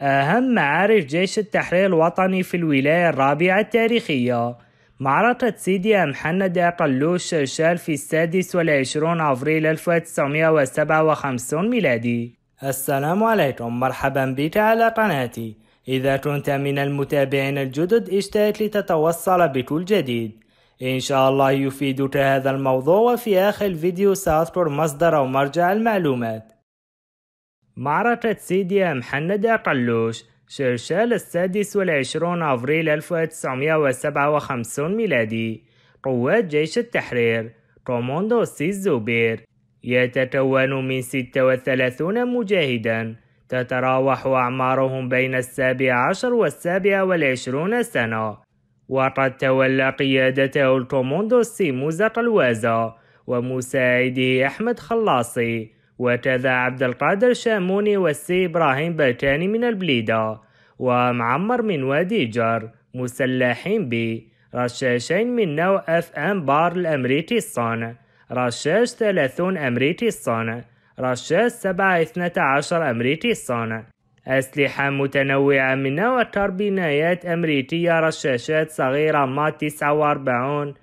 أهم معارف جيش التحرير الوطني في الولاية الرابعة التاريخية معركة سيدي محمد قلوش شرشال في السادس والعشرون أفريل 1957 ميلادي السلام عليكم مرحبا بك على قناتي إذا كنت من المتابعين الجدد اشترك لتتوصل بكل جديد إن شاء الله يفيدك هذا الموضوع وفي آخر الفيديو سأذكر مصدر أو مرجع المعلومات معركة سيديا محندة قلوش شرشال السادس والعشرون أفريل 1957 ميلادي قوات جيش التحرير كوموندو سي الزبير يتكون من 36 مجاهدا تتراوح أعمارهم بين السابع عشر والسابع والعشرون سنة وقد تولى قيادته الكوموندو سي موزق قلوازة ومساعده أحمد خلاصي وكذا عبد القادر شاموني والسي إبراهيم بلتاني من البليدة ومعمر من وادي جر مسلحين ب رشاشين من نوع اف ام بار الامريكي الصانع رشاش 30 امريكي الصانع رشاش 7 12 امريكي الصانع أسلحة متنوعة من نوع كربينايات أمريكية رشاشات صغيرة ما 49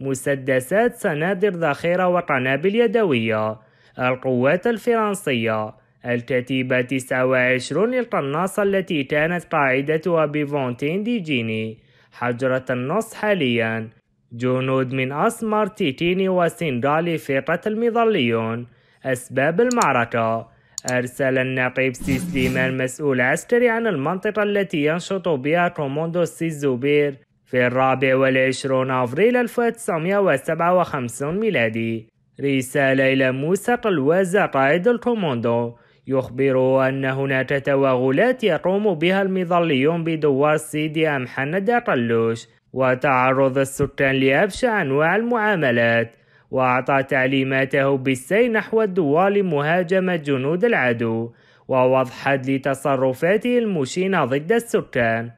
مسدسات صنادر ذخيرة وقنابل يدوية القوات الفرنسية التي 29 القناصة التي كانت قاعدتها بفونتين دي جيني حجرة النص حاليا جنود من أسمر تيتيني وسنغالي فرقة المظليون أسباب المعركة أرسل النقيب سيسليما المسؤول عسكري عن المنطقة التي ينشط بها كوموندو الزبير في الرابع والعشرون أفريل 1957 ميلادي رسالة إلى موسى الوزع قائد الكوموندو يخبر أن هناك توغلات يقوم بها المظليون بدوار سيدي حند قلوش وتعرض السكان لأبشع أنواع المعاملات وأعطى تعليماته بالسير نحو الدوار لمهاجمة جنود العدو ووضحت لتصرفاته المشينة ضد السكان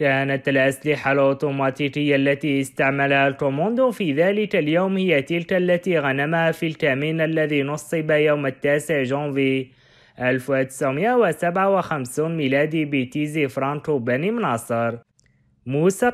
كانت الأسلحة الأوتوماتيكية التي استعملها الكوموندو في ذلك اليوم هي تلك التي غنمها في الكمين الذي نصب يوم التاسع جونفي 1957 ميلادي بتيزي فرانكو بني مناصر موسى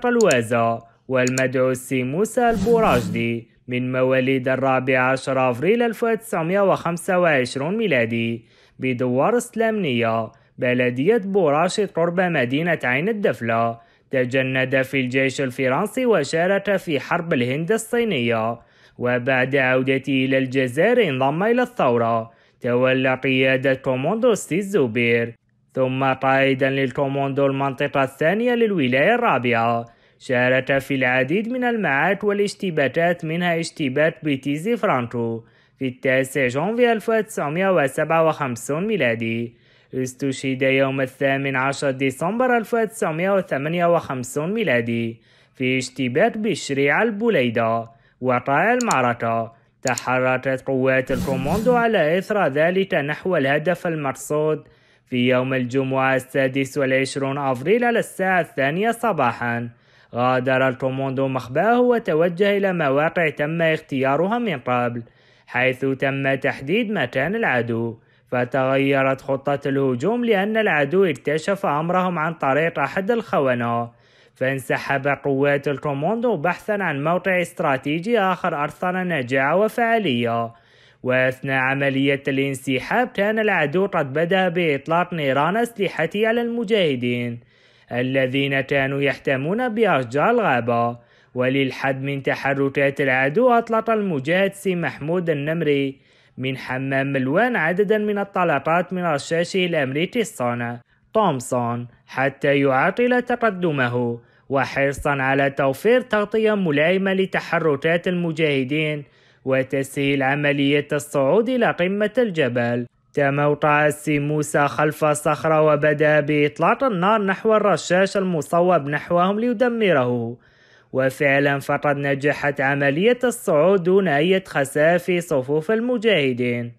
والمدعو السي موسى البوراجدي من مواليد الرابع عشر أفريل 1925 ميلادي بدوار سلامنية بلدية بوراشيد قرب مدينة عين الدفلة تجند في الجيش الفرنسي وشارك في حرب الهند الصينية وبعد عودته إلى الجزائر انضم إلى الثورة تولى قيادة كوموندو ستي الزبير ثم قائدا للكوموندو المنطقة الثانية للولاية الرابعة شارك في العديد من المعارك والاشتباكات منها اشتباك بيتيزي فرانكو في التاسع جونفي 1957 ميلادي استشهد يوم الثامن عشر ديسمبر 1958 ميلادي في اشتباك بالشريعة البليدة وقع المعركة تحركت قوات الكوموندو على إثر ذلك نحو الهدف المقصود في يوم الجمعة السادس والعشرون أفريل على الساعة الثانية صباحا غادر الكوموندو مخباه وتوجه إلى مواقع تم اختيارها من قبل حيث تم تحديد مكان العدو فتغيرت خطة الهجوم لأن العدو اكتشف أمرهم عن طريق أحد الخونة فانسحب قوات الكوموندو بحثا عن موقع استراتيجي آخر أرثر نجاعة وفعالية وأثناء عملية الانسحاب كان العدو قد بدأ بإطلاق نيران أسلحته على المجاهدين الذين كانوا يحتمون بأشجار الغابة وللحد من تحركات العدو أطلق المجاهد سي محمود النمري من حمام ملوان عددا من الطلبات من رشاشه الصانع تومسون حتى يعطل تقدمه وحرصا على توفير تغطية ملائمة لتحركات المجاهدين وتسهيل عملية الصعود إلى قمة الجبل تم وقع خلف صخرة وبدأ بإطلاق النار نحو الرشاش المصوب نحوهم ليدمره وفعلا فقد نجحت عملية الصعود دون أي خسائر في صفوف المجاهدين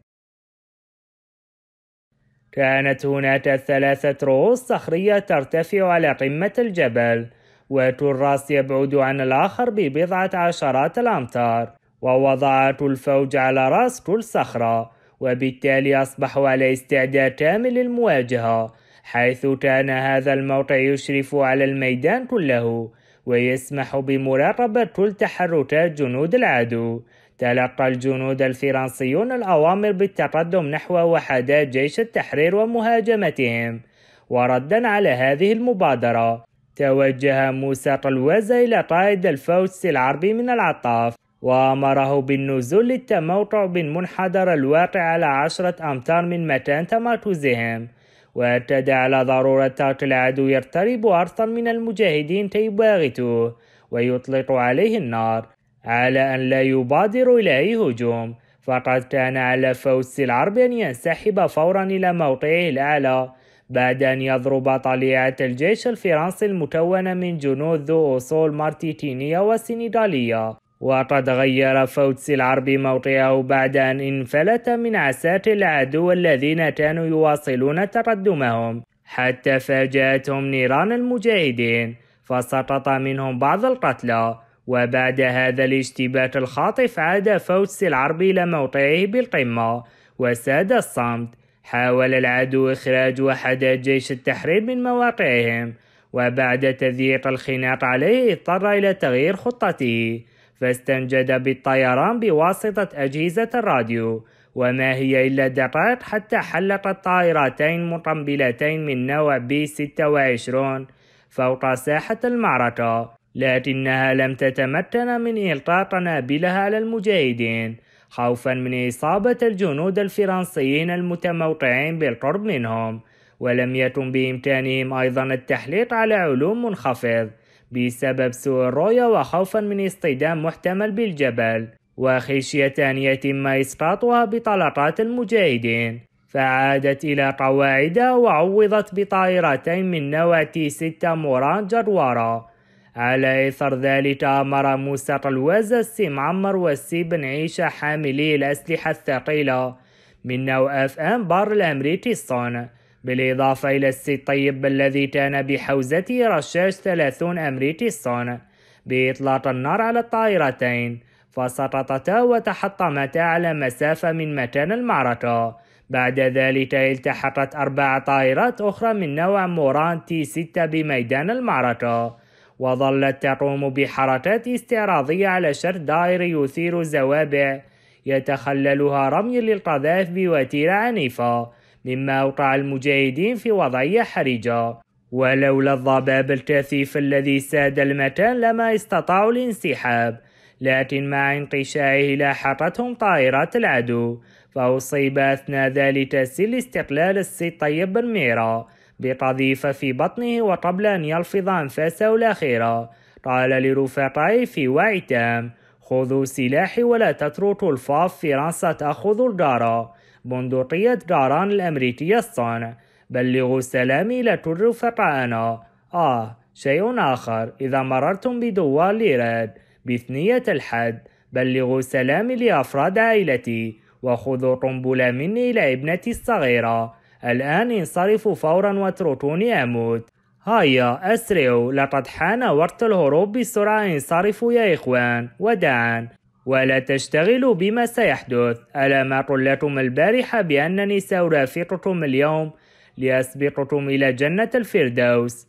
كانت هناك ثلاثة رؤوس صخرية ترتفع على قمة الجبل وتراس يبعد عن الآخر ببضعة عشرات الأمتار ووضعت الفوج على رأس كل صخرة وبالتالي أصبحوا على استعداد كامل للمواجهة حيث كان هذا الموقع يشرف على الميدان كله ويسمح بمراقبة كل تحركات جنود العدو تلقى الجنود الفرنسيون الأوامر بالتقدم نحو وحدات جيش التحرير ومهاجمتهم وردا على هذه المبادرة توجه موسى قلوازة إلى قائد الفوز العربي من العطاف وأمره بالنزول للتموقع بالمنحدر الواقع على عشرة أمتار من مكان تمركزهم واعتاد على ضرورة ترك العدو يقترب أرضا من المجاهدين تيباغتوه ويطلق عليه النار على أن لا يبادر إلى أي هجوم فقد كان على فوز العرب أن ينسحب فورا إلى موقعه الأعلى بعد أن يضرب طليعة الجيش الفرنسي المكون من جنود ذو أصول مارتيتينية وسنغالية وقد غير فوتس العربي موطئه بعد أن انفلت من عساة العدو الذين كانوا يواصلون تقدمهم حتى فاجأتهم نيران المجاهدين فسقط منهم بعض القتلى وبعد هذا الاشتباك الخاطف عاد فوتس العربي إلى موطئه بالقمة وساد الصمت حاول العدو إخراج وحدات جيش التحرير من مواقعهم وبعد تذييق الخناق عليه اضطر إلى تغيير خطته فاستنجد بالطيران بواسطة أجهزة الراديو وما هي إلا دقائق حتى حلقت طائرتين مطنبلتين من نوع بي 26 فوق ساحة المعركة لكنها لم تتمكن من إلقاء قنابلها على المجاهدين خوفا من إصابة الجنود الفرنسيين المتموقعين بالقرب منهم ولم يكن بإمكانهم أيضا التحليق على علوم منخفض بسبب سوء الرؤية وخوفا من اصطدام محتمل بالجبل وخشية أن يتم إسقاطها بطلقات المجاهدين فعادت إلى قواعدها وعوضت بطائرتين من نوع تي 6 موران جدورة على إثر ذلك أمر موسى قلواز السي معمر والسي بن عيشة حاملي الأسلحة الثقيلة من نوع اف ام بار الأمريكي الصون بالإضافة إلى السي طيب الذي كان بحوزته رشاش 30 أمريكي صون بإطلاق النار على الطائرتين فسقطتا وتحطمتا على مسافة من مكان المعركة بعد ذلك التحقت أربع طائرات أخرى من نوع موران تي 6 بميدان المعركة وظلت تقوم بحركات استعراضية على شرط دائري يثير زوابع يتخللها رمي للقذائف بوتيرة عنيفة مما أوقع المجاهدين في وضعية حرجة ولولا الضباب الكثيف الذي ساد المكان لما استطاعوا الانسحاب لكن مع انقشائه لاحقتهم طائرات العدو فأصيب أثناء ذلك سيل استقلال السي طيب بن ميرا بقذيفة في بطنه وقبل أن يلفظ أنفاسه الأخيرة قال لرفقائه في وعي تام خذوا سلاحي ولا تتركوا الفاف فرنسا تأخذ الجارة بندقية جاران الأمريكية الصانع بلغوا سلامي لا تر فقعنا آه شيء آخر إذا مررتم بدوار ليراد بثنية الحد بلغوا سلامي لأفراد عائلتي وخذوا قنبلة مني إلى ابنتي الصغيرة الآن انصرفوا فورا واتركوني أموت هيا أسرعوا لقد حان وقت الهروب بسرعة انصرفوا يا إخوان وداعا ولا تشتغلوا بما سيحدث ألا ما قلتم البارحة بأنني سأرافقكم اليوم لأسبقكم إلى جنة الفردوس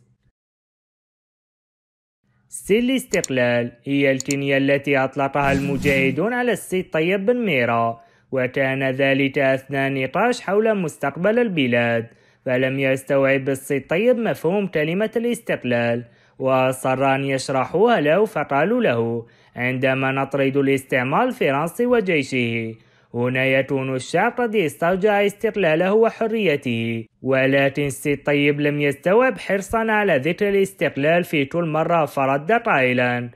سل استقلال هي الكنية التي أطلقها المجاهدون على السيد طيب بن ميرا وكان ذلك أثناء نقاش حول مستقبل البلاد فلم يستوعب السيد طيب مفهوم كلمة الاستقلال واصر أن يشرحوها له فقالوا له عندما نطرد الاستعمار الفرنسي وجيشه هنا يكون الشعب قد استرجع استقلاله وحريته ولكن السي الطيب لم يستوعب حرصا على ذكر الاستقلال في كل مرة فرد قائلا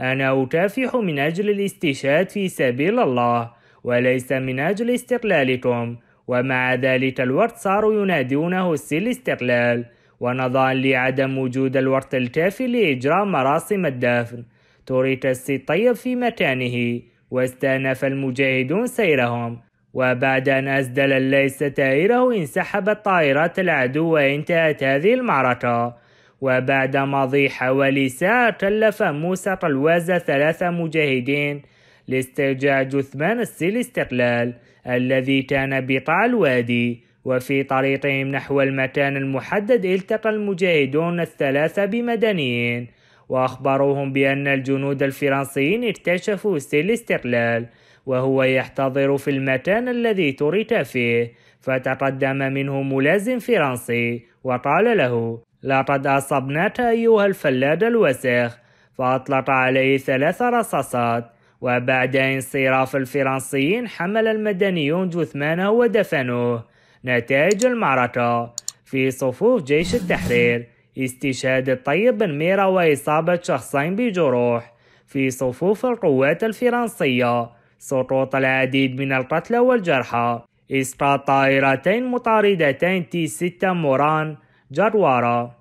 أنا أكافح من أجل الاستشهاد في سبيل الله وليس من أجل استقلالكم ومع ذلك الوقت صاروا ينادونه السي الاستقلال ونظرا لعدم وجود الوقت الكافي لإجراء مراسم الدفن ترك السطيب في مكانه واستأنف المجاهدون سيرهم وبعد أن أسدل الليل ستائره انسحبت طائرات العدو وانتهت هذه المعركة وبعد مضي حوالي ساعة كلف موسى طلوازة ثلاثة مجاهدين لاسترجاع جثمان السيل الاستقلال الذي كان بقاع الوادي وفي طريقهم نحو المكان المحدد التقى المجاهدون الثلاثة بمدنيين وأخبروهم بأن الجنود الفرنسيين اكتشفوا سيل الاستقلال وهو يحتضر في المكان الذي ترك فيه فتقدم منه ملازم فرنسي وقال له لقد أصبناك أيها الفلاد الوسخ فأطلق عليه ثلاث رصاصات وبعد انصراف الفرنسيين حمل المدنيون جثمانه ودفنوه نتائج المعركة في صفوف جيش التحرير استشهاد الطيب بن ميرا وإصابة شخصين بجروح في صفوف القوات الفرنسية سقوط العديد من القتلى والجرحى إسقاط طائرتين مطاردتين تي 6 موران جروارة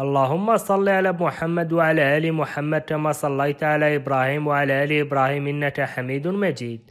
اللهم صل على محمد وعلى آل محمد كما صليت على إبراهيم وعلى آل إبراهيم إنك حميد مجيد